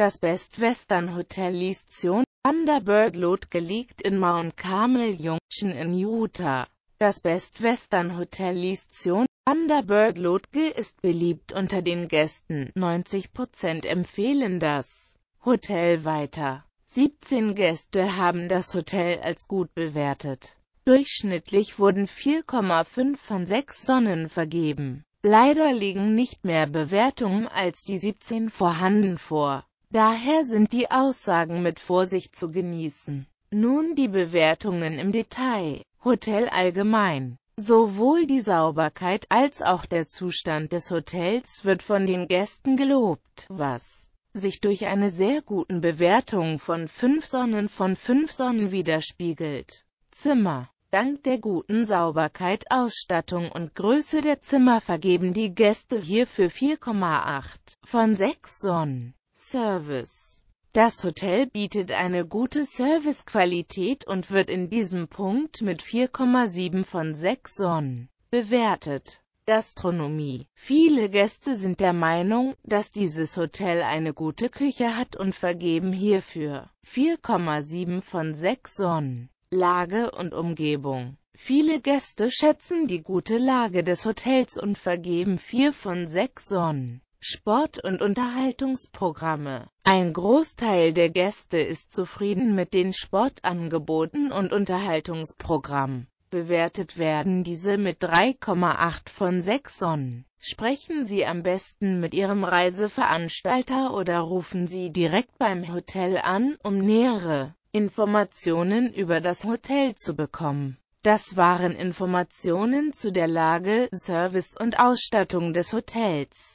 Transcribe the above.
Das Best Western Hotel Leestion, Thunderbird Lotge liegt in Mount Carmel Junction in Utah. Das Best Western Hotel Leestion, Thunderbird Lotge ist beliebt unter den Gästen. 90% empfehlen das Hotel weiter. 17 Gäste haben das Hotel als gut bewertet. Durchschnittlich wurden 4,5 von 6 Sonnen vergeben. Leider liegen nicht mehr Bewertungen als die 17 vorhanden vor. Daher sind die Aussagen mit Vorsicht zu genießen. Nun die Bewertungen im Detail. Hotel allgemein. Sowohl die Sauberkeit als auch der Zustand des Hotels wird von den Gästen gelobt, was sich durch eine sehr guten Bewertung von 5 Sonnen von 5 Sonnen widerspiegelt. Zimmer Dank der guten Sauberkeit, Ausstattung und Größe der Zimmer vergeben die Gäste hierfür 4,8 von 6 Sonnen. Service. Das Hotel bietet eine gute Servicequalität und wird in diesem Punkt mit 4,7 von 6 Sonnen bewertet. Gastronomie. Viele Gäste sind der Meinung, dass dieses Hotel eine gute Küche hat und vergeben hierfür 4,7 von 6 Sonnen. Lage und Umgebung. Viele Gäste schätzen die gute Lage des Hotels und vergeben 4 von 6 Sonnen. Sport- und Unterhaltungsprogramme. Ein Großteil der Gäste ist zufrieden mit den Sportangeboten und Unterhaltungsprogrammen. Bewertet werden diese mit 3,8 von 6 Sonnen. Sprechen Sie am besten mit Ihrem Reiseveranstalter oder rufen Sie direkt beim Hotel an, um nähere Informationen über das Hotel zu bekommen. Das waren Informationen zu der Lage, Service und Ausstattung des Hotels.